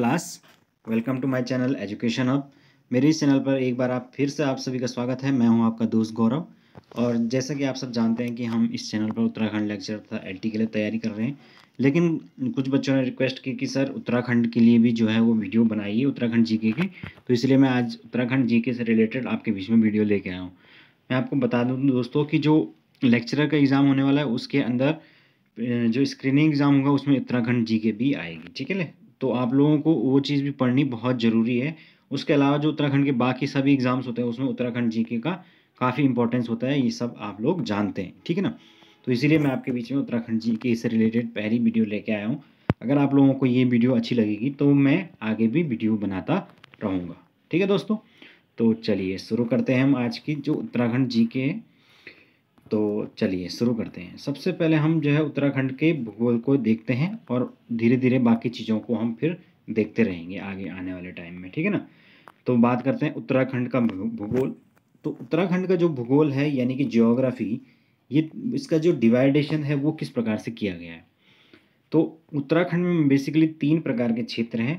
Class welcome to my channel education up मेरे इस channel पर एक बार आप फिर से आप सभी का स्वागत है मैं हूं आपका दोस्त गौरव और जैसा कि आप सब जानते हैं कि हम इस चैनल पर उत्तराखंड लेक्चर था एल के लिए तैयारी कर रहे हैं लेकिन कुछ बच्चों ने रिक्वेस्ट की कि सर उत्तराखंड के लिए भी जो है वो वीडियो बनाइए उत्तराखंड जी के तो इसलिए मैं आज उत्तराखंड जी से रिलेटेड आपके बीच में वीडियो लेके आया हूँ मैं आपको बता दूँ दोस्तों की जो लेक्चर का एग्ज़ाम होने वाला है उसके अंदर जो स्क्रीनिंग एग्ज़ाम होगा उसमें उत्तराखंड जी के भी आएगी ठीक है तो आप लोगों को वो चीज़ भी पढ़नी बहुत ज़रूरी है उसके अलावा जो उत्तराखंड के बाकी सभी एग्ज़ाम्स होते हैं उसमें उत्तराखंड जीके का काफ़ी इंपॉर्टेंस होता है ये सब आप लोग जानते हैं ठीक है ना तो इसीलिए मैं आपके बीच में उत्तराखंड जी के इससे रिलेटेड पहली वीडियो लेके आया हूँ अगर आप लोगों को ये वीडियो अच्छी लगेगी तो मैं आगे भी वीडियो बनाता रहूँगा ठीक है दोस्तों तो चलिए शुरू करते हैं हम आज की जो उत्तराखंड जी के तो चलिए शुरू करते हैं सबसे पहले हम जो है उत्तराखंड के भूगोल को देखते हैं और धीरे धीरे बाकी चीज़ों को हम फिर देखते रहेंगे आगे आने वाले टाइम में ठीक है ना तो बात करते हैं उत्तराखंड का भूगोल तो उत्तराखंड का जो भूगोल है यानी कि जियोग्राफी ये इसका जो डिवाइडेशन है वो किस प्रकार से किया गया है तो उत्तराखंड में बेसिकली तीन प्रकार के क्षेत्र हैं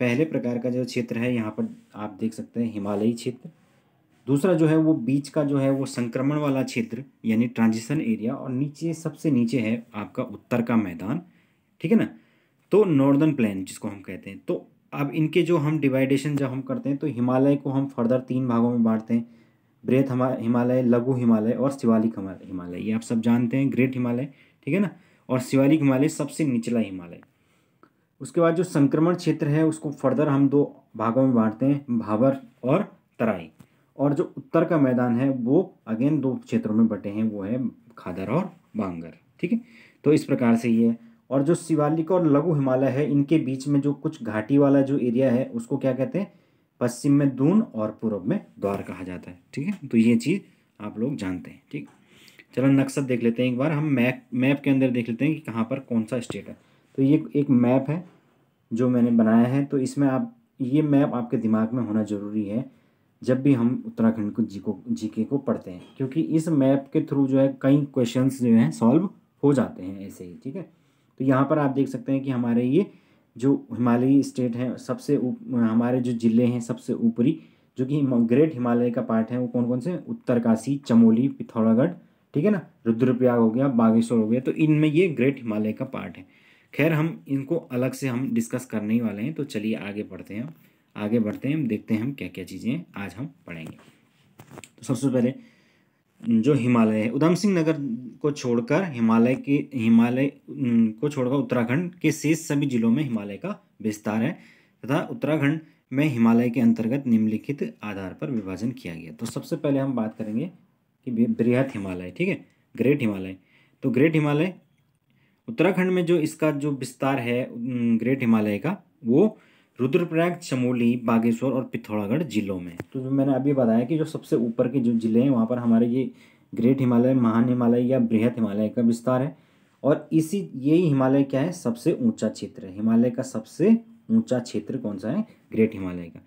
पहले प्रकार का जो क्षेत्र है यहाँ पर आप देख सकते हैं हिमालयी क्षेत्र दूसरा जो है वो बीच का जो है वो संक्रमण वाला क्षेत्र यानी ट्रांजिशन एरिया और नीचे सबसे नीचे है आपका उत्तर का मैदान ठीक है ना तो नॉर्दर्न प्लान जिसको हम कहते हैं तो अब इनके जो हम डिवाइडेशन जब हम करते हैं तो हिमालय को हम फर्दर तीन भागों में बांटते हैं बृहत हिमालय लघु हिमालय और शिवालिक हिमालय ये आप सब जानते हैं ग्रेट हिमालय ठीक है ना और शिवालिक हिमालय सबसे निचला हिमालय उसके बाद जो संक्रमण क्षेत्र है उसको फर्दर हम दो भागों में बांटते हैं भावर और तराई और जो उत्तर का मैदान है वो अगेन दो क्षेत्रों में बटे हैं वो है खादर और बांगर ठीक है तो इस प्रकार से ये और जो शिवालिक और लघु हिमालय है इनके बीच में जो कुछ घाटी वाला जो एरिया है उसको क्या कहते हैं पश्चिम में दून और पूर्व में द्वार कहा जाता है ठीक है तो ये चीज़ आप लोग जानते हैं ठीक चलो नक्शा देख लेते हैं एक बार हम मैप मैप के अंदर देख लेते हैं कि कहाँ पर कौन सा स्टेट है तो ये एक मैप है जो मैंने बनाया है तो इसमें आप ये मैप आपके दिमाग में होना ज़रूरी है जब भी हम उत्तराखंड को जी को जीके को पढ़ते हैं क्योंकि इस मैप के थ्रू जो है कई क्वेश्चन जो हैं सॉल्व हो जाते हैं ऐसे ही ठीक है तो यहाँ पर आप देख सकते हैं कि हमारे ये जो हिमालयी स्टेट हैं सबसे हमारे जो ज़िले हैं सबसे ऊपरी जो कि ग्रेट हिमालय का पार्ट है वो कौन कौन से उत्तरकाशी चमोली पिथौरागढ़ ठीक है ना रुद्रप्रयाग हो गया बागेश्वर हो गया तो इनमें ये ग्रेट हिमालय का पार्ट है खैर हम इनको अलग से हम डिस्कस करने ही वाले हैं तो चलिए आगे बढ़ते हैं आगे बढ़ते हैं देखते हैं हम क्या क्या चीज़ें आज हम पढ़ेंगे तो सबसे पहले जो हिमालय है उधम सिंह नगर को छोड़कर हिमालय के हिमालय को छोड़कर उत्तराखंड के शेष सभी जिलों में हिमालय का विस्तार है तथा उत्तराखंड में हिमालय के अंतर्गत निम्नलिखित आधार पर विभाजन किया गया तो सबसे पहले हम बात करेंगे कि बृहत हिमालय ठीक है ग्रेट हिमालय तो ग्रेट हिमालय उत्तराखंड में जो इसका जो विस्तार है ग्रेट हिमालय का वो रुद्रप्रयाग चमोली बागेश्वर और पिथौरागढ़ जिलों में तो मैंने अभी बताया कि जो सबसे ऊपर के जो ज़िले हैं वहाँ पर हमारे ये ग्रेट हिमालय महान हिमालय या बृहद हिमालय का विस्तार है और इसी यही हिमालय क्या है सबसे ऊंचा क्षेत्र है हिमालय का सबसे ऊंचा क्षेत्र कौन सा है ग्रेट हिमालय का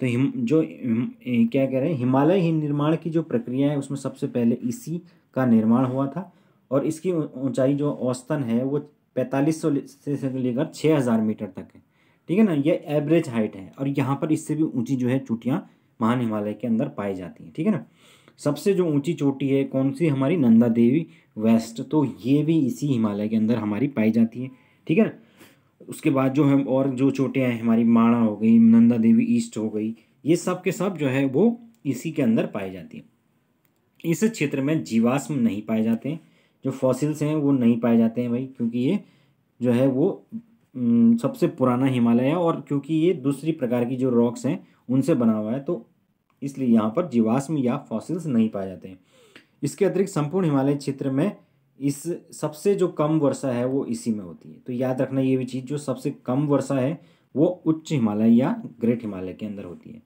तो हिम जो हिम, क्या कह रहे हैं हिमालय ही निर्माण की जो प्रक्रिया है उसमें सबसे पहले इसी का निर्माण हुआ था और इसकी ऊंचाई जो औसतन है वो पैंतालीस सौ से लेकर छः हज़ार मीटर तक है ठीक है ना ये एवरेज हाइट है और यहाँ पर इससे भी ऊंची जो है चोटियाँ महान हिमालय के अंदर पाई जाती हैं ठीक है ना सबसे जो ऊंची चोटी है कौन सी हमारी नंदा देवी वेस्ट तो ये भी इसी हिमालय के अंदर हमारी पाई जाती है ठीक है ना उसके बाद जो हम और जो चोटियाँ हैं हमारी माणा हो गई नंदा देवी ईस्ट हो गई ये सब के सब जो है वो इसी के अंदर पाई जाती हैं इस क्षेत्र में जीवाश्म नहीं पाए जाते जो फॉसिल्स हैं वो नहीं पाए जाते हैं भाई क्योंकि ये जो है वो सबसे पुराना हिमालय है और क्योंकि ये दूसरी प्रकार की जो रॉक्स हैं उनसे बना हुआ है तो इसलिए यहाँ पर जीवाश्म या फॉसिल्स नहीं पाए जाते हैं इसके अतिरिक्त संपूर्ण हिमालय क्षेत्र में इस सबसे जो कम वर्षा है वो इसी में होती है तो याद रखना ये भी चीज़ जो सबसे कम वर्षा है वो उच्च हिमालय या ग्रेट हिमालय के अंदर होती है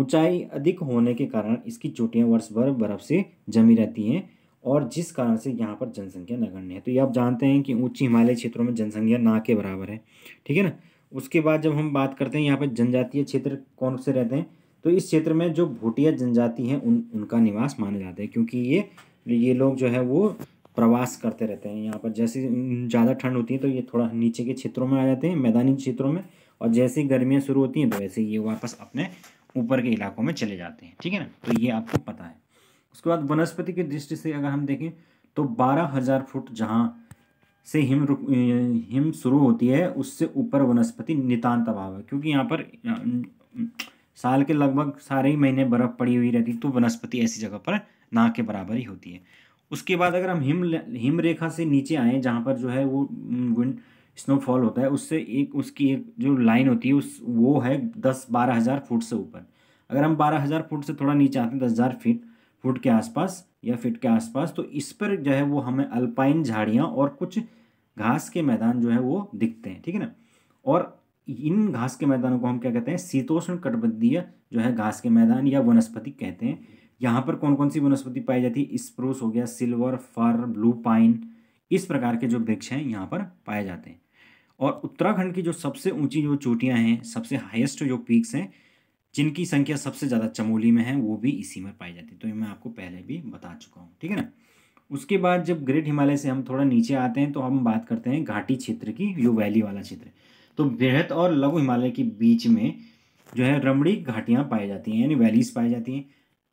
ऊंचाई अधिक होने के कारण इसकी चोटियाँ वर्ष भर बर्फ से जमी रहती हैं और जिस कारण से यहाँ पर जनसंख्या नगण्य है तो ये आप जानते हैं कि ऊंची हिमालय क्षेत्रों में जनसंख्या ना के बराबर है ठीक है ना उसके बाद जब हम बात करते हैं यहाँ पर जनजातीय क्षेत्र कौन से रहते हैं तो इस क्षेत्र में जो भूटिया जनजाति हैं उन उनका निवास माना जाता है क्योंकि ये ये लोग जो है वो प्रवास करते रहते हैं यहाँ पर जैसे ज़्यादा ठंड होती है तो ये थोड़ा नीचे के क्षेत्रों में आ जाते हैं मैदानी क्षेत्रों में और जैसे ही गर्मियाँ शुरू होती हैं तो वैसे ये वापस अपने ऊपर के इलाकों में चले जाते हैं ठीक है ना तो ये आपको पता है उसके बाद वनस्पति की दृष्टि से अगर हम देखें तो बारह हज़ार फुट जहाँ से हिम रुक हिम शुरू होती है उससे ऊपर वनस्पति नितान्त अभाव है क्योंकि यहाँ पर साल के लगभग सारे ही महीने बर्फ़ पड़ी हुई रहती तो वनस्पति ऐसी जगह पर ना के बराबर ही होती है उसके बाद अगर हम हिम हिम रेखा से नीचे आएँ जहाँ पर जो है वो विंड स्नोफॉल होता है उससे एक उसकी एक जो लाइन होती है उस वो है दस बारह हज़ार फुट से ऊपर अगर हम बारह हज़ार फुट से थोड़ा नीचे आते हैं दस हज़ार फीट फुट के आसपास या फिट के आसपास तो इस पर जो है वो हमें अल्पाइन झाड़ियाँ और कुछ घास के मैदान जो है वो दिखते हैं ठीक है ना और इन घास के मैदानों को हम क्या कहते हैं शीतोष्ण कटबंधीय जो है घास के मैदान या वनस्पति कहते हैं यहाँ पर कौन कौन सी वनस्पति पाई जाती है स्प्रूस हो गया सिल्वर फर ब्लू पाइन इस प्रकार के जो वृक्ष हैं यहाँ पर पाए जाते हैं और उत्तराखंड की जो सबसे ऊंची जो चोटियाँ हैं सबसे हाईएस्ट जो पीक्स हैं जिनकी संख्या सबसे ज़्यादा चमोली में है वो भी इसी में पाई जाती है तो ये मैं आपको पहले भी बता चुका हूँ ठीक है ना उसके बाद जब ग्रेट हिमालय से हम थोड़ा नीचे आते हैं तो हम बात करते हैं घाटी क्षेत्र की यू वैली वाला क्षेत्र तो बृहद और लघु हिमालय के बीच में जो है रमड़ी घाटियाँ पाई जाती हैं यानी वैलीज पाई जाती हैं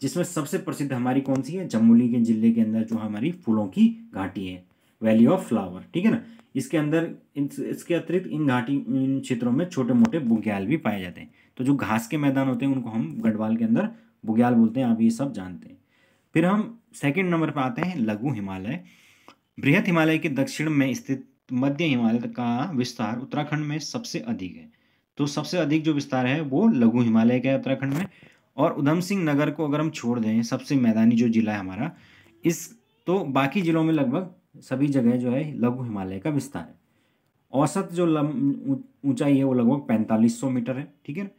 जिसमें सबसे प्रसिद्ध हमारी कौन सी है चमोली के जिले के अंदर जो हमारी फूलों की घाटी है वैली ऑफ फ्लावर ठीक है ना इसके अंदर इन इसके अतिरिक्त इन घाटी इन क्षेत्रों में छोटे मोटे बुग्याल भी पाए जाते हैं तो जो घास के मैदान होते हैं उनको हम गढ़वाल के अंदर बुग्याल बोलते हैं आप ये सब जानते हैं फिर हम सेकेंड नंबर पर आते हैं लघु हिमालय बृहत हिमालय के दक्षिण में स्थित मध्य हिमालय का विस्तार उत्तराखंड में सबसे अधिक है तो सबसे अधिक जो विस्तार है वो लघु हिमालय का है उत्तराखंड में और उधम सिंह नगर को अगर हम छोड़ दें सबसे मैदानी जो जिला है हमारा इस तो बाकी जिलों में लगभग सभी जगह जो है लघु हिमालय का विस्तार है औसत जो ऊंचाई है वो लगभग पैंतालीस सौ मीटर है ठीक है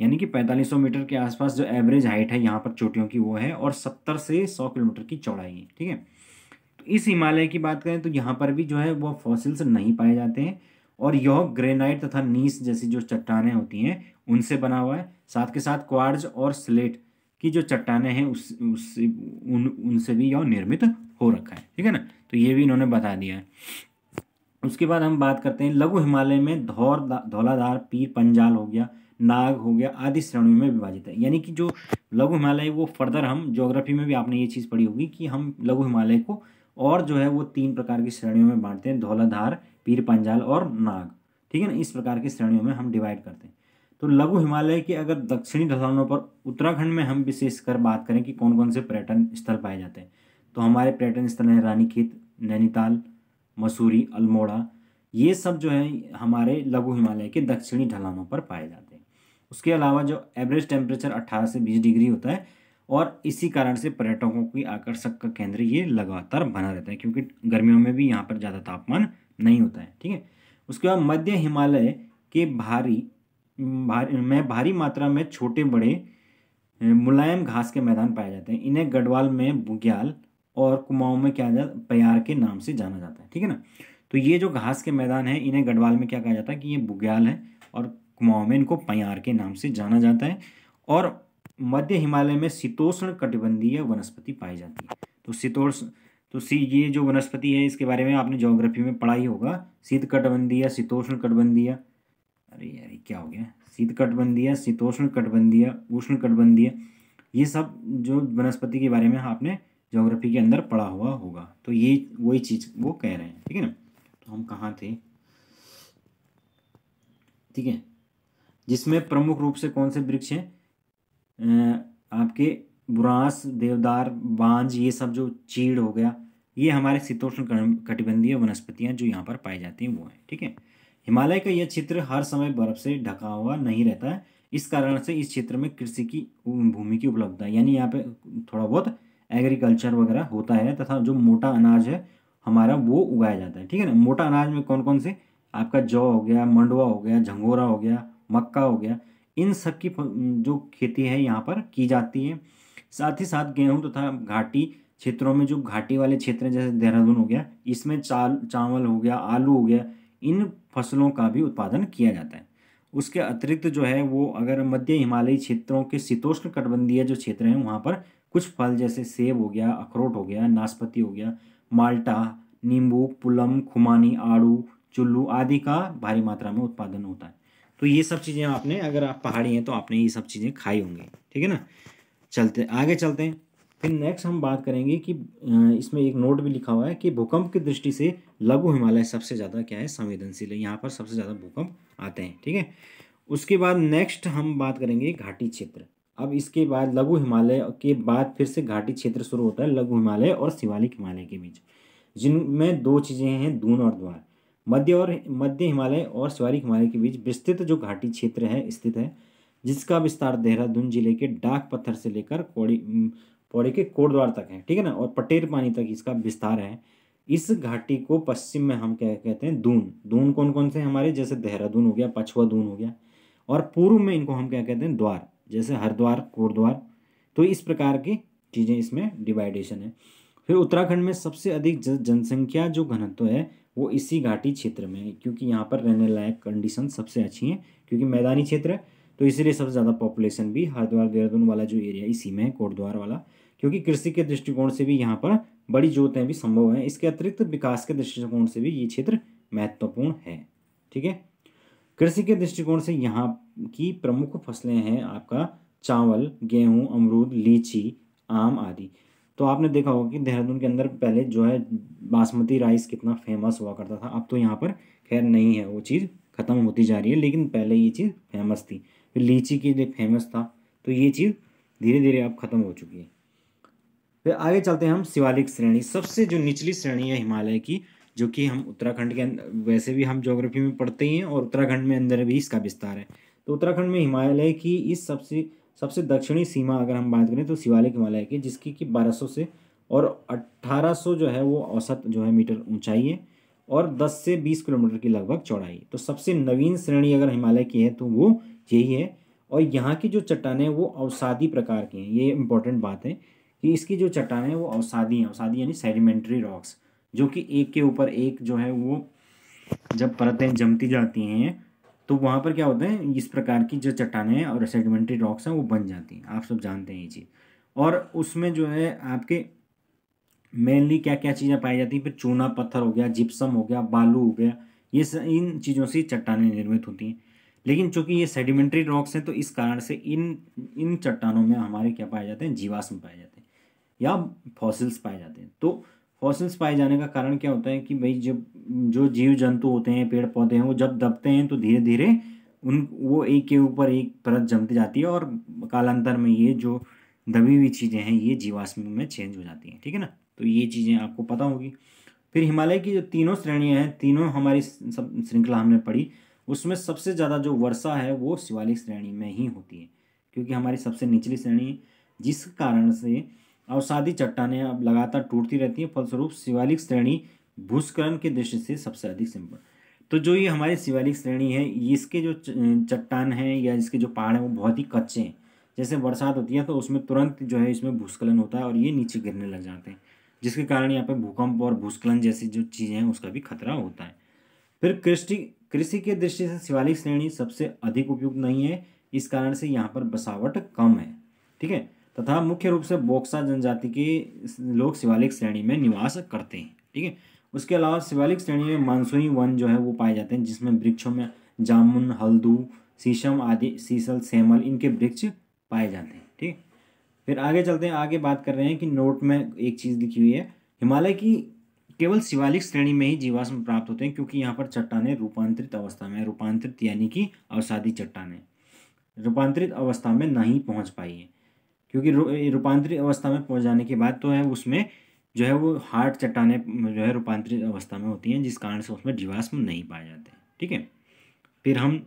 यानी कि पैंतालीस सौ मीटर के आसपास जो एवरेज हाइट है यहाँ पर चोटियों की वो है और सत्तर से सौ किलोमीटर की चौड़ाई है ठीक है तो इस हिमालय की बात करें तो यहाँ पर भी जो है वो फॉसिल्स नहीं पाए जाते हैं और यह ग्रेनाइट तथा नीस जैसी जो चट्टाने होती हैं उनसे बना हुआ है साथ के साथ क्वार्ज और स्लेट कि जो चट्टाने हैं उस उससे उन उनसे भी यह निर्मित हो रखा है ठीक है ना तो ये भी इन्होंने बता दिया है उसके बाद हम बात करते हैं लघु हिमालय में धौर धौलाधार पीर पंजाल हो गया नाग हो गया आदि श्रेणियों में विभाजित है यानी कि जो लघु हिमालय वो फर्दर हम ज्योग्राफी में भी आपने ये चीज़ पढ़ी होगी कि हम लघु हिमालय को और जो है वो तीन प्रकार की श्रेणियों में बांटते हैं धौलाधार पीर पंजाल और नाग ठीक है ना इस प्रकार की श्रेणियों में हम डिवाइड करते हैं तो लघु हिमालय के अगर दक्षिणी ढलानों पर उत्तराखंड में हम विशेषकर बात करें कि कौन कौन से पर्यटन स्थल पाए जाते हैं तो हमारे पर्यटन स्थल हैं रानीखेत नैनीताल मसूरी अल्मोड़ा ये सब जो है हमारे लघु हिमालय के दक्षिणी ढलानों पर पाए जाते हैं उसके अलावा जो एवरेज टेम्परेचर 18 से 20 डिग्री होता है और इसी कारण से पर्यटकों की आकर्षक का केंद्र ये लगातार बना रहता है क्योंकि गर्मियों में भी यहाँ पर ज़्यादा तापमान नहीं होता है ठीक है उसके बाद मध्य हिमालय के भारी भारी में भारी मात्रा में छोटे बड़े मुलायम घास के मैदान पाए जाते हैं इन्हें गढ़वाल में बुग्याल और कुमाऊं में क्या जाता प्यार के नाम से जाना जाता है ठीक है ना तो ये जो घास के मैदान है इन्हें गढ़वाल में क्या कहा जाता है कि ये बुग्याल है और कुमाऊं में इनको प्यार के नाम से जाना जाता है और मध्य हिमालय में शीतोष्ण कटिबंधीय वनस्पति पाई जाती है तो शीतोष्ण तो सी ये जो वनस्पति है इसके बारे में आपने जोग्राफी में पढ़ा ही होगा शीत कटबंधीय शीतोष्ण कटबंधीय अरे यार क्या हो गया शीत कटबंधीय शीतोष्ण कटबंधीय उष्ण कटबंधीय ये सब जो वनस्पति के बारे में आपने जोग्राफी के अंदर पढ़ा हुआ होगा तो ये वही चीज़ वो कह रहे हैं ठीक है ना तो हम कहाँ थे ठीक है जिसमें प्रमुख रूप से कौन से वृक्ष हैं आपके बुरास देवदार बांझ ये सब जो चीड़ हो गया ये हमारे शीतोष्ण कटिबंधीय वनस्पतियाँ जो यहाँ पर पाई जाती हैं वो हैं ठीक है थीके? हिमालय का यह क्षेत्र हर समय बर्फ से ढका हुआ नहीं रहता है इस कारण से इस क्षेत्र में कृषि की भूमि की उपलब्धता यानी यहाँ पे थोड़ा बहुत एग्रीकल्चर वगैरह होता है तथा जो मोटा अनाज है हमारा वो उगाया जाता है ठीक है ना मोटा अनाज में कौन कौन से आपका जौ हो गया मंडुआ हो गया झंगोरा हो गया मक्का हो गया इन सब की जो खेती है यहाँ पर की जाती है साथ ही साथ गेहूँ तथा तो घाटी क्षेत्रों में जो घाटी वाले क्षेत्र हैं जैसे देहरादून हो गया इसमें चाल चावल हो गया आलू हो गया इन फसलों का भी उत्पादन किया जाता है उसके अतिरिक्त जो है वो अगर मध्य हिमालयी क्षेत्रों के शीतोष्ण कटबंधीय जो क्षेत्र हैं वहाँ पर कुछ फल जैसे सेब हो गया अखरोट हो गया नाशपति हो गया माल्टा नींबू पुलम खुमानी आड़ू चुल्लू आदि का भारी मात्रा में उत्पादन होता है तो ये सब चीज़ें आपने अगर आप पहाड़ी हैं तो आपने ये सब चीज़ें खाई होंगी ठीक है ना चलते आगे चलते हैं फिर नेक्स्ट हम बात करेंगे कि अं, इसमें एक नोट भी लिखा हुआ है कि भूकंप की दृष्टि से लघु हिमालय सबसे ज़्यादा क्या है संवेदनशील है यहाँ पर सबसे ज़्यादा भूकंप आते हैं ठीक है उसके बाद नेक्स्ट हम बात करेंगे घाटी क्षेत्र अब इसके बाद लघु हिमालय के बाद फिर से घाटी क्षेत्र शुरू होता है लघु हिमालय और शिवालिक हिमालय के बीच जिनमें दो चीज़ें हैं दून और द्वार मध्य और मध्य हिमालय और शिवालिक हिमालय के बीच विस्तृत जो घाटी क्षेत्र है स्थित है जिसका विस्तार देहरादून जिले के डाक पत्थर से लेकर कौड़ी पौड़े के कोटद्वार तक है ठीक है ना और पटेर पानी तक इसका विस्तार है इस घाटी को पश्चिम में हम क्या कहते हैं दून दून कौन कौन से हमारे जैसे देहरादून हो गया पछुआ दून हो गया और पूर्व में इनको हम क्या कहते हैं द्वार जैसे हरिद्वार कोटद्वार तो इस प्रकार की चीज़ें इसमें डिवाइडेशन है फिर उत्तराखंड में सबसे अधिक जनसंख्या जो घनत्व है वो इसी घाटी क्षेत्र में है क्योंकि यहाँ पर रहने लायक कंडीशन सबसे अच्छी हैं क्योंकि मैदानी क्षेत्र है तो इसीलिए सबसे ज़्यादा पॉपुलेशन भी हरिद्वार देहरादून वाला जो एरिया इसी में है कोटद्वार वाला क्योंकि कृषि के दृष्टिकोण से भी यहाँ पर बड़ी जोतें भी संभव हैं इसके अतिरिक्त विकास के दृष्टिकोण से भी ये क्षेत्र महत्वपूर्ण है ठीक है कृषि के दृष्टिकोण से यहाँ की प्रमुख फसलें हैं आपका चावल गेहूँ अमरूद लीची आम आदि तो आपने देखा होगा कि देहरादून के अंदर पहले जो है बासमती राइस कितना फेमस हुआ करता था अब तो यहाँ पर खैर नहीं है वो चीज़ ख़त्म होती जा रही है लेकिन पहले ये चीज़ फेमस थी फिर लीची के लिए फेमस था तो ये चीज़ धीरे धीरे अब ख़त्म हो चुकी है फिर आगे चलते हैं हम शिवालिक श्रेणी सबसे जो निचली श्रेणी है हिमालय की जो कि हम उत्तराखंड के अंदर वैसे भी हम ज्योग्राफी में पढ़ते ही हैं और उत्तराखंड में अंदर भी इसका विस्तार है तो उत्तराखंड में हिमालय की इस सबसे सबसे दक्षिणी सीमा अगर हम बात करें तो शिवालिक हिमालय की जिसकी कि 1200 से और 1800 जो है वो औसत जो है मीटर ऊंचाई है और 10 से 20 किलोमीटर की लगभग चौड़ाई तो सबसे नवीन श्रेणी अगर हिमालय की है तो वो यही है और यहाँ की जो चट्टानें वो अवसादी प्रकार की हैं ये इम्पोर्टेंट बात है कि इसकी जो चट्टान है वो अवसादी है अवसादी यानी सेडिमेंट्री रॉक्स जो कि एक के ऊपर एक जो है वो जब परतें जमती जाती हैं तो वहाँ पर क्या होता है इस प्रकार की जो चट्टानें और सेडिमेंट्री रॉक्स हैं वो बन जाती हैं आप सब जानते हैं ये चीज़ और उसमें जो है आपके मेनली क्या क्या चीज़ें पाई जाती हैं फिर चूना पत्थर हो गया जिप्सम हो गया बालू हो गया ये स, इन चीज़ों से चट्टानें निर्मित होती हैं लेकिन चूंकि ये सेडिमेंट्री रॉक्स हैं तो इस कारण से इन इन चट्टानों में हमारे क्या पाए जाते हैं जीवाश्म पाए जाते हैं या फॉसिल्स पाए जाते हैं तो फॉसिल्स पाए जाने का कारण क्या होता है कि भाई जब जो जीव जंतु होते हैं पेड़ पौधे हैं वो जब दबते हैं तो धीरे धीरे उन वो एक के ऊपर एक परत जमती जाती है और कालांतर में ये जो दबी हुई चीज़ें हैं ये जीवाश्म में चेंज हो जाती हैं ठीक है ना तो ये चीज़ें आपको पता होगी फिर हिमालय की जो तीनों श्रेणियाँ हैं तीनों हमारी सब श्रृंखला हमने पढ़ी उसमें सबसे ज़्यादा जो वर्षा है वो शिवालिक श्रेणी में ही होती है क्योंकि हमारी सबसे निचली श्रेणी जिस कारण से अवसादी चट्टाने अब लगातार टूटती रहती हैं फलस्वरूप शिवालिक श्रेणी भूस्खलन के दृष्टि से सबसे अधिक सिंपल तो जो ये हमारी शिवालिक श्रेणी है इसके जो चट्टान है या इसके जो पहाड़ हैं वो बहुत ही कच्चे हैं जैसे बरसात होती है तो उसमें तुरंत जो है इसमें भूस्खलन होता है और ये नीचे गिरने लग जाते हैं जिसके कारण यहाँ पर भूकंप और भूस्खलन जैसी जो चीज़ें हैं उसका भी खतरा होता है फिर कृषि कृषि के दृष्टि से शिवालिक श्रेणी सबसे अधिक उपयुक्त नहीं है इस कारण से यहाँ पर बसावट कम है ठीक है तथा मुख्य रूप से बोक्सा जनजाति के लोग शिवालिक श्रेणी में निवास करते हैं ठीक है उसके अलावा शिवालिक श्रेणी में मानसूनी वन जो है वो पाए जाते हैं जिसमें वृक्षों में जामुन हल्दू शीशम आदि सीसल सेमल इनके वृक्ष पाए जाते हैं ठीक फिर आगे चलते हैं आगे बात कर रहे हैं कि नोट में एक चीज़ लिखी हुई है हिमालय की केवल शिवालिक श्रेणी में ही जीवाश्म प्राप्त होते हैं क्योंकि यहाँ पर चट्टाने रूपांतरित अवस्था में रूपांतरित यानी कि अवसादी चट्टाने रूपांतरित अवस्था में नहीं पहुँच पाई है क्योंकि रूपांतरित अवस्था में पहुँच जाने के बाद तो है उसमें जो है वो हार्ड चट्टाने जो है रूपांतरित अवस्था में होती हैं जिस कारण से उसमें जीवाश्म नहीं पाए जाते ठीक है फिर हम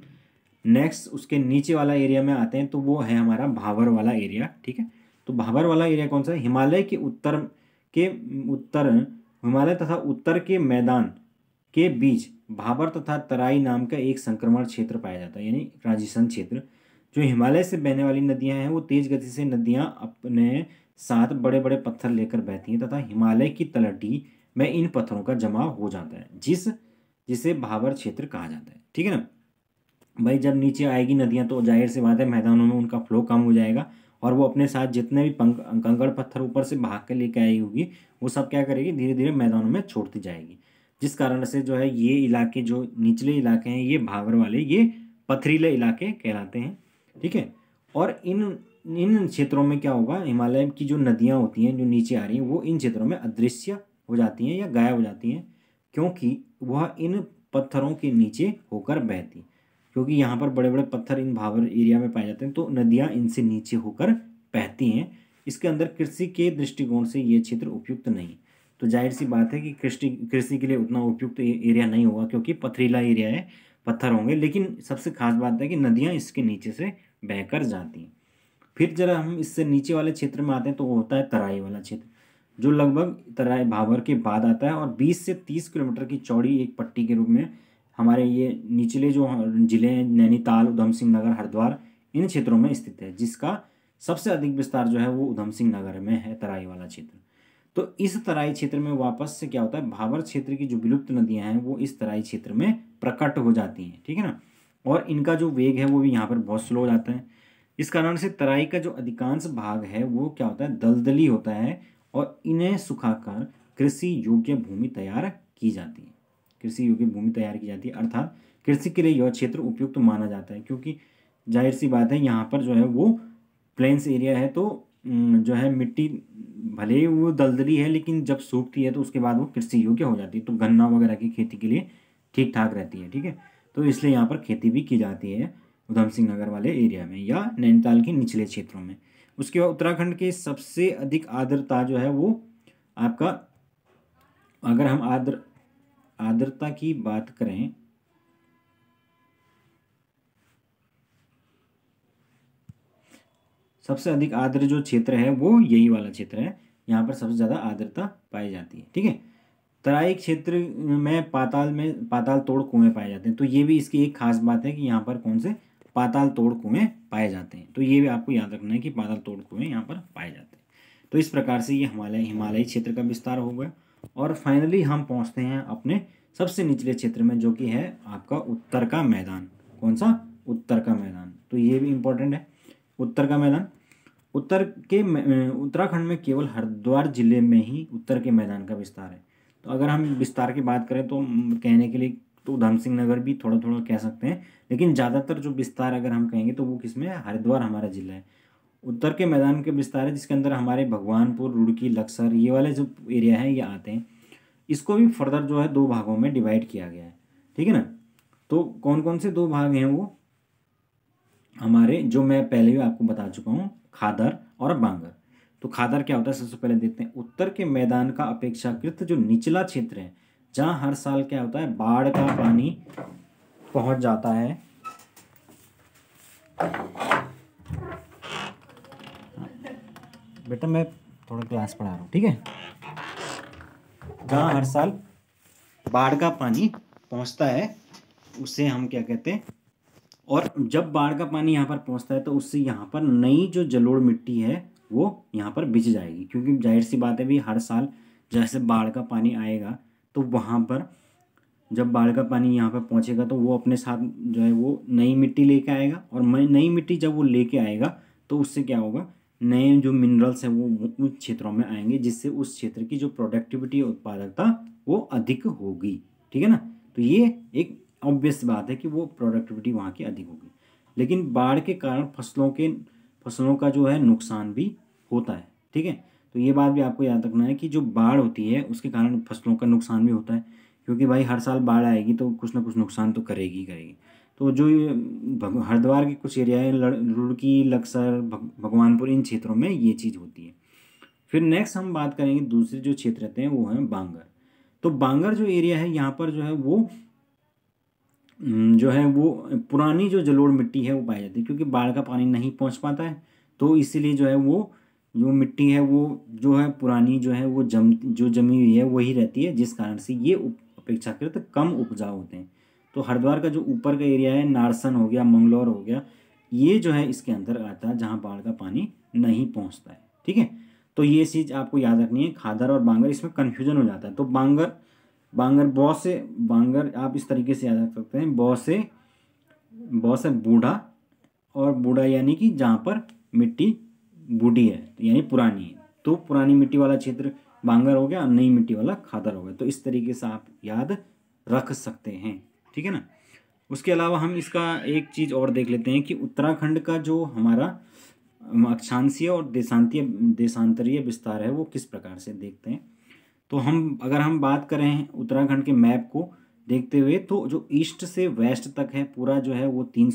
नेक्स्ट उसके नीचे वाला एरिया में आते हैं तो वो है हमारा भावर वाला एरिया ठीक है तो भावर वाला एरिया कौन सा है हिमालय के उत्तर के उत्तर हिमालय तथा उत्तर के मैदान के बीच भावर तथा तराई नाम का एक संक्रमण क्षेत्र पाया जाता है यानी ट्रांजिशन क्षेत्र जो हिमालय से बहने वाली नदियाँ हैं वो तेज़ गति से नदियाँ अपने साथ बड़े बड़े पत्थर लेकर बहती हैं तथा हिमालय की तलहटी में इन पत्थरों का जमाव हो जाता है जिस जिसे भावर क्षेत्र कहा जाता है ठीक है ना भाई जब नीचे आएगी नदियाँ तो जाहिर सी बात है मैदानों में उनका फ्लो कम हो जाएगा और वो अपने साथ जितने भी पंक कंकड़ पत्थर ऊपर से भाग कर लेके आई होगी वो सब क्या करेगी धीरे धीरे मैदानों में छोड़ती जाएगी जिस कारण से जो है ये इलाके जो निचले इलाके हैं ये भावर वाले ये पथरीले इलाके कहलाते हैं ठीक है और इन इन क्षेत्रों में क्या होगा हिमालय की जो नदियाँ होती हैं जो नीचे आ रही हैं वो इन क्षेत्रों में अदृश्य हो जाती हैं या गायब हो जाती हैं क्योंकि वह इन पत्थरों के नीचे होकर बहती क्योंकि यहाँ पर बड़े बड़े पत्थर इन भावर एरिया में पाए जाते हैं तो नदियाँ इनसे नीचे होकर बहती हैं इसके अंदर कृषि के दृष्टिकोण से ये क्षेत्र उपयुक्त नहीं तो जाहिर सी बात है कि कृषि कृषि के लिए उतना उपयुक्त एरिया नहीं होगा क्योंकि पथरीला एरिया है पत्थर होंगे लेकिन सबसे खास बात है कि नदियाँ इसके नीचे से बहकर जाती हैं फिर जरा हम इससे नीचे वाले क्षेत्र में आते हैं तो वो होता है तराई वाला क्षेत्र जो लगभग तराई भावर के बाद आता है और 20 से 30 किलोमीटर की चौड़ी एक पट्टी के रूप में हमारे ये निचले जो जिले हैं नैनीताल उधम सिंह नगर हरिद्वार इन क्षेत्रों में स्थित है जिसका सबसे अधिक विस्तार जो है वो उधम सिंह नगर में है तराई वाला क्षेत्र तो इस तराई क्षेत्र में वापस से क्या होता है भावर क्षेत्र की जो विलुप्त नदियां हैं वो इस तराई क्षेत्र में प्रकट हो जाती हैं ठीक है ना और इनका जो वेग है वो भी यहाँ पर बहुत स्लो हो जाता है इस कारण से तराई का जो अधिकांश भाग है वो क्या होता है दलदली होता है और इन्हें सुखाकर कृषि योग्य भूमि तैयार की जाती है कृषि योग्य भूमि तैयार की जाती है अर्थात कृषि के लिए यह क्षेत्र उपयुक्त तो माना जाता है क्योंकि जाहिर सी बात है यहाँ पर जो है वो प्लेन्स एरिया है तो जो है मिट्टी भले ही वो दलदली है लेकिन जब सूखती है तो उसके बाद वो कृषि योग्य हो जाती है तो गन्ना वगैरह की खेती के लिए ठीक ठाक रहती है ठीक है तो इसलिए यहाँ पर खेती भी की जाती है उधम सिंह नगर वाले एरिया में या नैनीताल के निचले क्षेत्रों में उसके बाद उत्तराखंड के सबसे अधिक आर्द्रता जो है वो आपका अगर हम आर्द्र आर्द्रता की बात करें सबसे अधिक आर्द्र जो क्षेत्र है वो यही वाला क्षेत्र है यहाँ पर सबसे ज़्यादा आर्द्रता पाई जाती है ठीक है तराई क्षेत्र में पाताल में पाताल तोड़ कुएँ पाए जाते हैं तो ये भी इसकी एक खास बात है कि यहाँ पर कौन से पाताल तोड़ कुएँ पाए जाते हैं तो ये भी आपको याद रखना है कि पाताल तोड़ कुएँ यहाँ पर पाए जाते हैं तो इस प्रकार से ये हिमालय हिमालयी क्षेत्र का विस्तार हो गया और फाइनली हम पहुँचते हैं अपने सबसे निचले क्षेत्र में जो कि है आपका उत्तर का मैदान कौन सा उत्तर का मैदान तो ये भी इम्पोर्टेंट है उत्तर का मैदान उत्तर के उत्तराखंड में केवल हरिद्वार जिले में ही उत्तर के मैदान का विस्तार है तो अगर हम विस्तार की बात करें तो कहने के लिए तो उधम सिंह नगर भी थोड़ा थोड़ा कह सकते हैं लेकिन ज़्यादातर जो विस्तार अगर हम कहेंगे तो वो किस में हरिद्वार हमारा जिला है उत्तर के मैदान के विस्तार है जिसके अंदर हमारे भगवानपुर रुड़की लक्सर ये वाले जो एरिया हैं ये आते हैं इसको भी फर्दर जो है दो भागों में डिवाइड किया गया है ठीक है ना तो कौन कौन से दो भाग हैं वो हमारे जो मैं पहले भी आपको बता चुका हूँ खादर और बांगर तो खादर क्या होता है सबसे पहले देखते हैं उत्तर के मैदान का अपेक्षाकृत जो निचला क्षेत्र है जहाँ हर साल क्या होता है बाढ़ का पानी पहुँच जाता है बेटा मैं थोड़ा क्लास पढ़ा रहा हूँ ठीक है जहाँ हर साल बाढ़ का पानी पहुँचता है उसे हम क्या कहते हैं और जब बाढ़ का पानी यहाँ पर पहुँचता है तो उससे यहाँ पर नई जो जलोड़ मिट्टी है वो यहाँ पर बिछ जाएगी क्योंकि जाहिर सी बात है भी हर साल जैसे बाढ़ का पानी आएगा तो वहाँ पर जब बाढ़ का पानी यहाँ पर पहुँचेगा तो वो अपने साथ जो है वो नई मिट्टी लेके आएगा और नई मिट्टी जब वो लेके आएगा तो उससे क्या होगा नए जो मिनरल्स हैं वो उन क्षेत्रों में आएंगे जिससे उस क्षेत्र की जो प्रोडक्टिविटी उत्पादकता वो अधिक होगी ठीक है ना तो ये एक ऑब्वियस बात है कि वो प्रोडक्टिविटी वहाँ की अधिक होगी लेकिन बाढ़ के कारण फसलों के फसलों का जो है नुकसान भी होता है ठीक है तो ये बात भी आपको याद रखना है कि जो बाढ़ होती है उसके कारण फसलों का नुकसान भी होता है क्योंकि भाई हर साल बाढ़ आएगी तो कुछ ना कुछ नुकसान तो करेगी करेगी तो जो हरिद्वार के कुछ एरिया है रुड़की लक्सर भगवानपुर इन क्षेत्रों में ये चीज़ होती है फिर नेक्स्ट हम बात करेंगे दूसरे जो क्षेत्र रहते हैं वो हैं बांगर तो बांगर जो एरिया है यहाँ पर जो है वो हम्म, जो है वो पुरानी जो जलोड़ मिट्टी है वो पाई जाती है क्योंकि बाढ़ का पानी नहीं पहुंच पाता है तो इसीलिए जो है वो जो मिट्टी है वो जो है पुरानी जो है वो जम जो जमी हुई है वही रहती है जिस कारण से ये अपेक्षाकृत कम उपजाऊ होते हैं तो हरिद्वार का जो ऊपर का एरिया है नारसन हो गया मंगलौर हो गया ये जो है इसके अंदर आता है जहाँ बाढ़ का पानी नहीं पहुँचता है ठीक है तो ये चीज़ आपको याद रखनी है खादर और बांगर इसमें कन्फ्यूजन हो जाता है तो बांगर बांगर बहुत से बांगर आप इस तरीके से याद रख सकते हैं बहुत से बहुत से बूढ़ा और बूढ़ा यानी कि जहाँ पर मिट्टी बूढ़ी है यानी पुरानी है तो पुरानी मिट्टी वाला क्षेत्र बांगर हो गया और नई मिट्टी वाला खादर हो गया तो इस तरीके से आप याद रख सकते हैं ठीक है ना उसके अलावा हम इसका एक चीज़ और देख लेते हैं कि उत्तराखंड का जो हमारा अक्षांशीय और देशांतीय देशांतरीय विस्तार है वो किस प्रकार से देखते हैं तो हम अगर हम बात करें उत्तराखंड के मैप को देखते हुए तो जो ईस्ट से वेस्ट तक है पूरा जो है वो तीन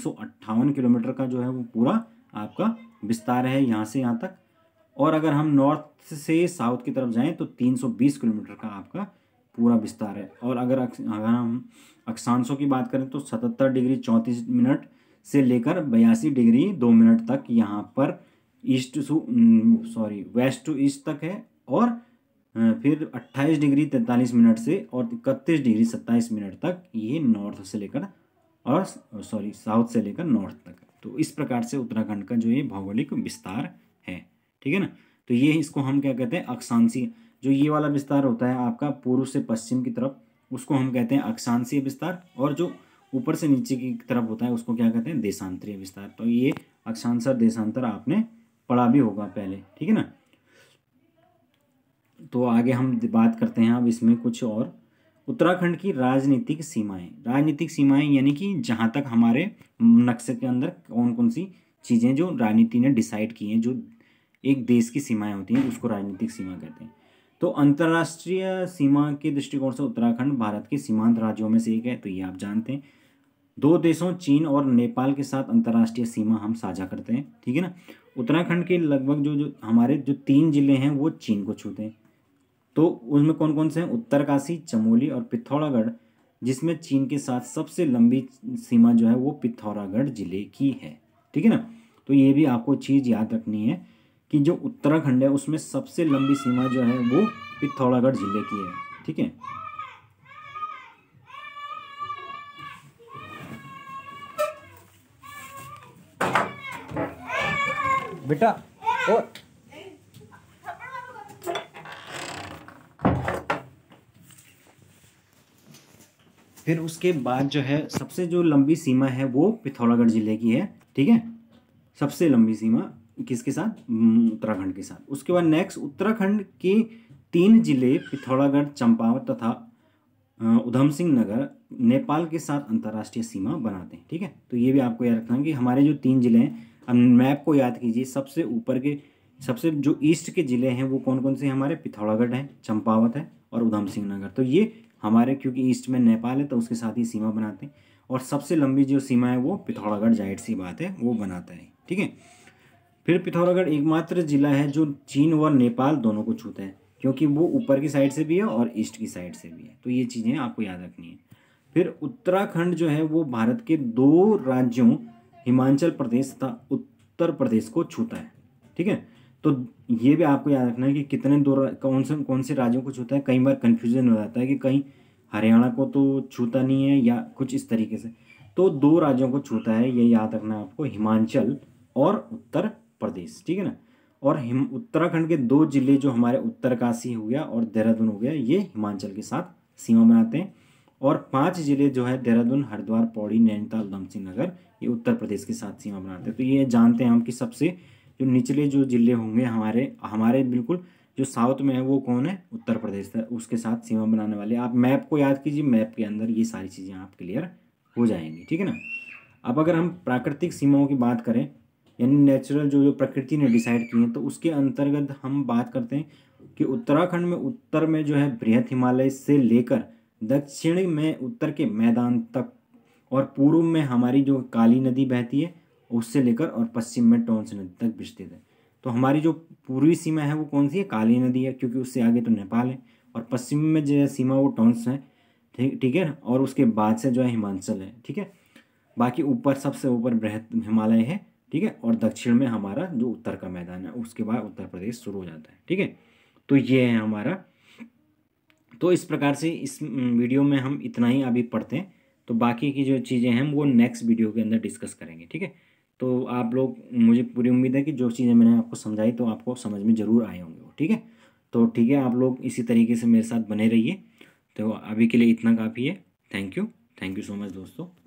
किलोमीटर का जो है वो पूरा आपका विस्तार है यहाँ से यहाँ तक और अगर हम नॉर्थ से साउथ की तरफ जाएं तो 320 किलोमीटर का आपका पूरा विस्तार है और अगर अगर हम अक्षांशों की बात करें तो 77 डिग्री चौंतीस मिनट से लेकर बयासी डिग्री दो मिनट तक यहाँ पर east to sorry west to east तक है और फिर 28 डिग्री 43 मिनट से और इकतीस डिग्री 27 मिनट तक ये नॉर्थ से लेकर और सॉरी साउथ से लेकर नॉर्थ तक तो इस प्रकार से उत्तराखंड का जो ये भौगोलिक विस्तार है ठीक है ना तो ये इसको हम क्या कहते हैं अक्षांशीय जो ये वाला विस्तार होता है आपका पूर्व से पश्चिम की तरफ उसको हम कहते हैं अक्षांशीय विस्तार और जो ऊपर से नीचे की तरफ होता है उसको क्या कहते हैं देशांतरीय विस्तार तो ये अक्षांतर देशांतर आपने पढ़ा भी होगा पहले ठीक है ना तो आगे हम बात करते हैं अब इसमें कुछ और उत्तराखंड की राजनीतिक सीमाएं राजनीतिक सीमाएं यानी कि जहाँ तक हमारे नक्शे के अंदर कौन कौन सी चीज़ें जो राजनीति ने डिसाइड की हैं जो एक देश की सीमाएं होती हैं उसको राजनीतिक सीमा कहते हैं तो अंतर्राष्ट्रीय सीमा के दृष्टिकोण से उत्तराखंड भारत के सीमांत राज्यों में से एक है तो ये आप जानते हैं दो देशों चीन और नेपाल के साथ अंतर्राष्ट्रीय सीमा हम साझा करते हैं ठीक है ना उत्तराखंड के लगभग जो जो हमारे जो तीन जिले हैं वो चीन को छूते हैं तो उसमें कौन कौन से हैं उत्तरकाशी चमोली और पिथौरागढ़ जिसमें चीन के साथ सबसे लंबी सीमा जो है वो पिथौरागढ़ जिले की है ठीक है ना तो ये भी आपको चीज़ याद रखनी है कि जो उत्तराखंड है उसमें सबसे लंबी सीमा जो है वो पिथौरागढ़ जिले की है ठीक है बेटा और फिर उसके बाद जो है सबसे जो लंबी सीमा है वो पिथौरागढ़ ज़िले की है ठीक है सबसे लंबी सीमा किसके साथ उत्तराखंड के साथ उसके बाद नेक्स्ट उत्तराखंड के तीन जिले पिथौरागढ़ चंपावत तथा उधम सिंह नगर नेपाल के साथ अंतर्राष्ट्रीय सीमा बनाते हैं ठीक है तो ये भी आपको याद रखना कि हमारे जो तीन जिले हैं अब मैप को याद कीजिए सबसे ऊपर के सबसे जो ईस्ट के ज़िले हैं वो कौन कौन से हमारे पिथौरागढ़ हैं चंपावत है और उधम सिंह नगर तो ये हमारे क्योंकि ईस्ट में नेपाल है तो उसके साथ ही सीमा बनाते हैं और सबसे लंबी जो सीमा है वो पिथौरागढ़ जाहिर सी बात है वो बनाता है ठीक है फिर पिथौरागढ़ एकमात्र जिला है जो चीन व नेपाल दोनों को छूता है क्योंकि वो ऊपर की साइड से भी है और ईस्ट की साइड से भी है तो ये चीज़ें आपको याद रखनी है फिर उत्तराखंड जो है वो भारत के दो राज्यों हिमाचल प्रदेश तथा उत्तर प्रदेश को छूता है ठीक है तो ये भी आपको याद रखना है कि कितने दो कौन से कौन से राज्यों को छूता है कई बार कन्फ्यूजन हो जाता है कि कहीं हरियाणा को तो छूता नहीं है या कुछ इस तरीके से तो दो राज्यों को छूता है ये याद रखना है आपको हिमाचल और उत्तर प्रदेश ठीक है ना और हिम उत्तराखंड के दो जिले जो हमारे उत्तरकाशी हो गया और देहरादून हो गया ये हिमाचल के साथ सीमा बनाते हैं और पांच जिले जो है देहरादून हरिद्वार पौड़ी नैनीताल उधम नगर ये उत्तर प्रदेश के साथ सीमा बनाते हैं तो ये जानते हैं हम कि सबसे जो निचले जो ज़िले होंगे हमारे हमारे बिल्कुल जो साउथ में है वो कौन है उत्तर प्रदेश है तो उसके साथ सीमा बनाने वाले आप मैप को याद कीजिए मैप के अंदर ये सारी चीज़ें आप क्लियर हो जाएंगी ठीक है ना अब अगर हम प्राकृतिक सीमाओं की बात करें यानी नेचुरल जो जो प्रकृति ने डिसाइड की है तो उसके अंतर्गत हम बात करते हैं कि उत्तराखंड में उत्तर में जो है बृहद हिमालय से लेकर दक्षिण में उत्तर के मैदान तक और पूर्व में हमारी जो काली नदी बहती है उससे लेकर और पश्चिम में टोंस नदी तक विस्तृत है तो हमारी जो पूर्वी सीमा है वो कौन सी है काली नदी है क्योंकि उससे आगे तो नेपाल है और पश्चिम में जो सीमा वो टोंस है ठीक ठीक है और उसके बाद से जो है हिमाचल है ठीक है बाकी ऊपर सबसे ऊपर बृहद हिमालय है ठीक है और दक्षिण में हमारा जो उत्तर का मैदान है उसके बाद उत्तर प्रदेश शुरू हो जाता है ठीक है तो ये है हमारा तो इस प्रकार से इस वीडियो में हम इतना ही अभी पढ़ते हैं तो बाकी की जो चीज़ें हैं वो नेक्स्ट वीडियो के अंदर डिस्कस करेंगे ठीक है तो आप लोग मुझे पूरी उम्मीद है कि जो चीज़ें मैंने आपको समझाई तो आपको समझ में ज़रूर आए होंगे ठीक है तो ठीक है आप लोग इसी तरीके से मेरे साथ बने रहिए तो अभी के लिए इतना काफ़ी है thank you thank you so much दोस्तों